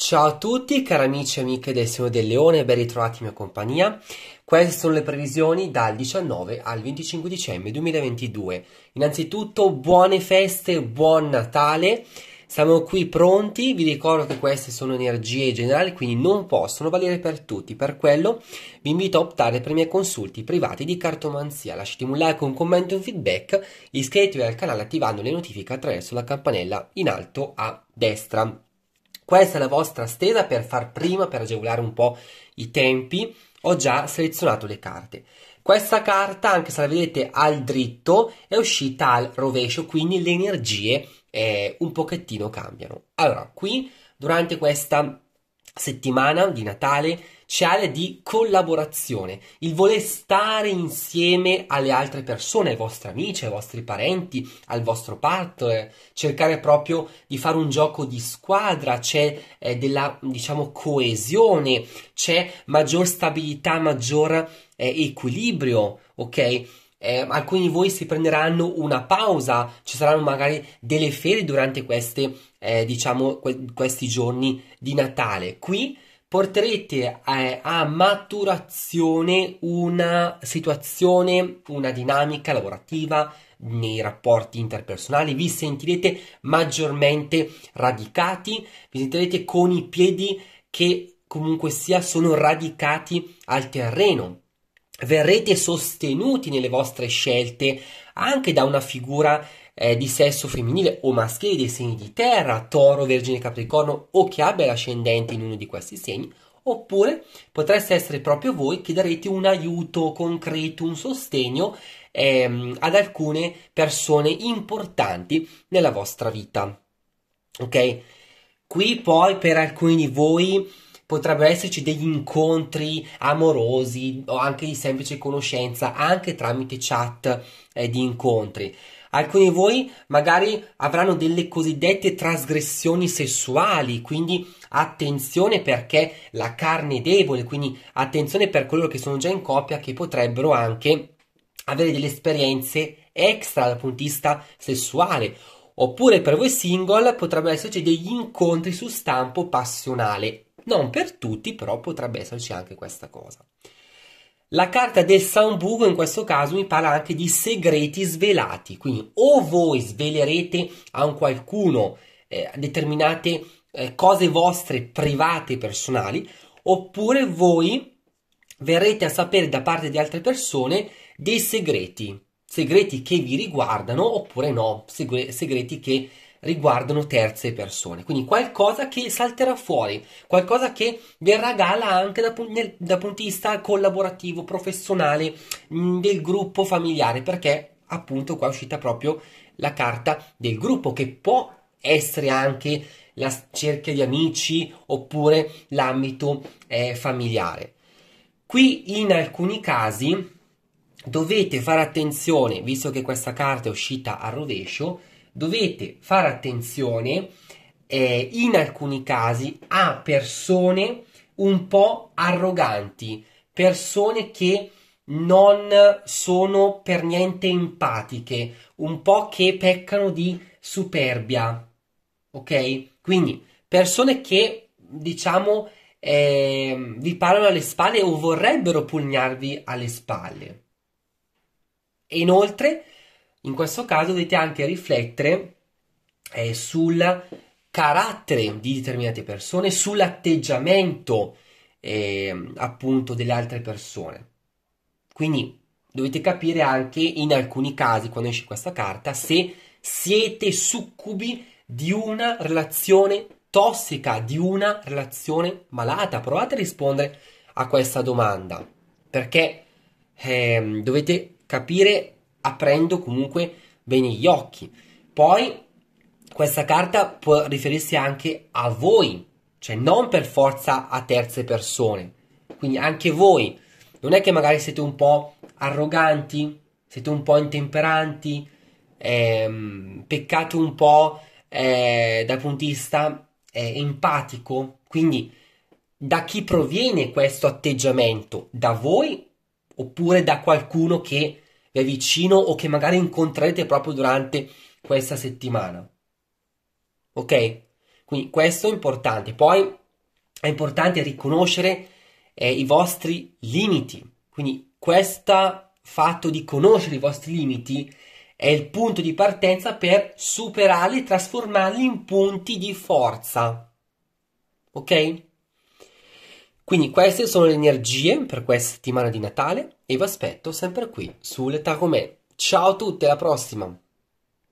Ciao a tutti cari amici e amiche del Segno del Leone, ben ritrovati in mia compagnia. Queste sono le previsioni dal 19 al 25 dicembre 2022. Innanzitutto buone feste, buon Natale. Siamo qui pronti, vi ricordo che queste sono energie generali, quindi non possono valere per tutti. Per quello vi invito a optare per i miei consulti privati di cartomanzia. Lasciate un like, un commento, un feedback, iscrivetevi al canale attivando le notifiche attraverso la campanella in alto a destra. Questa è la vostra stesa per far prima, per agevolare un po' i tempi, ho già selezionato le carte. Questa carta, anche se la vedete al dritto, è uscita al rovescio, quindi le energie eh, un pochettino cambiano. Allora, qui durante questa settimana di Natale c'è area di collaborazione, il voler stare insieme alle altre persone, ai vostri amici, ai vostri parenti, al vostro partner, eh, cercare proprio di fare un gioco di squadra, c'è eh, della diciamo coesione, c'è maggior stabilità, maggior eh, equilibrio, ok? eh, alcuni di voi si prenderanno una pausa, ci saranno magari delle ferie durante queste, eh, diciamo, que- questi giorni di Natale. Qui porterete a, eh, a maturazione una situazione, una dinamica lavorativa nei rapporti interpersonali, vi sentirete maggiormente radicati, vi sentirete con i piedi che comunque sia sono radicati al terreno verrete sostenuti nelle vostre scelte anche da una figura eh, di sesso femminile o maschile dei segni di terra, toro, vergine, capricorno o che abbia l'ascendente in uno di questi segni, oppure potreste essere proprio voi che darete un aiuto concreto, un sostegno ehm, ad alcune persone importanti nella vostra vita. Ok? Qui poi per alcuni di voi potrebbero esserci degli incontri amorosi o anche di semplice conoscenza, anche tramite chat eh, di incontri. Alcuni di voi magari avranno delle cosiddette trasgressioni sessuali, quindi attenzione perché la carne è debole, quindi attenzione per coloro che sono già in coppia che potrebbero anche avere delle esperienze extra dal punto di vista sessuale. Oppure per voi single potrebbero esserci degli incontri su stampo passionale non per tutti, però potrebbe esserci anche questa cosa. La carta del Sambuco in questo caso mi parla anche di segreti svelati, quindi o voi svelerete a un qualcuno eh, determinate eh, cose vostre private personali, oppure voi verrete a sapere da parte di altre persone dei segreti, segreti che vi riguardano oppure no, segre- segreti che riguardano terze persone, quindi qualcosa che salterà fuori, qualcosa che verrà a gala anche dal da punto di vista collaborativo, professionale, mh, mm, del gruppo familiare, perché appunto qua è uscita proprio la carta del gruppo che può essere anche la cerchia di amici oppure l'ambito eh, familiare. Qui in alcuni casi dovete fare attenzione, visto che questa carta è uscita a rovescio, dovete fare attenzione eh, in alcuni casi a persone un po' arroganti, persone che non sono per niente empatiche, un po' che peccano di superbia, ok? Quindi persone che diciamo eh, vi parlano alle spalle o vorrebbero pugnarvi alle spalle. E inoltre in questo caso dovete anche riflettere eh, sul carattere di determinate persone, sull'atteggiamento eh, appunto delle altre persone. Quindi dovete capire anche in alcuni casi, quando esce questa carta, se siete succubi di una relazione tossica, di una relazione malata. Provate a rispondere a questa domanda perché eh, dovete capire aprendo comunque bene gli occhi. Poi questa carta può riferirsi anche a voi, cioè non per forza a terze persone. Quindi anche voi, non è che magari siete un po' arroganti, siete un po' intemperanti, ehm, peccate un po' eh, dal punto di vista eh, empatico. Quindi da chi proviene questo atteggiamento? Da voi oppure da qualcuno che è vicino o che magari incontrerete proprio durante questa settimana. Ok? Quindi questo è importante. Poi è importante riconoscere eh, i vostri limiti. Quindi questo fatto di conoscere i vostri limiti è il punto di partenza per superarli e trasformarli in punti di forza. Ok? Quindi queste sono le energie per questa settimana di Natale e vi aspetto sempre qui su L'Età Ciao a tutti, alla prossima!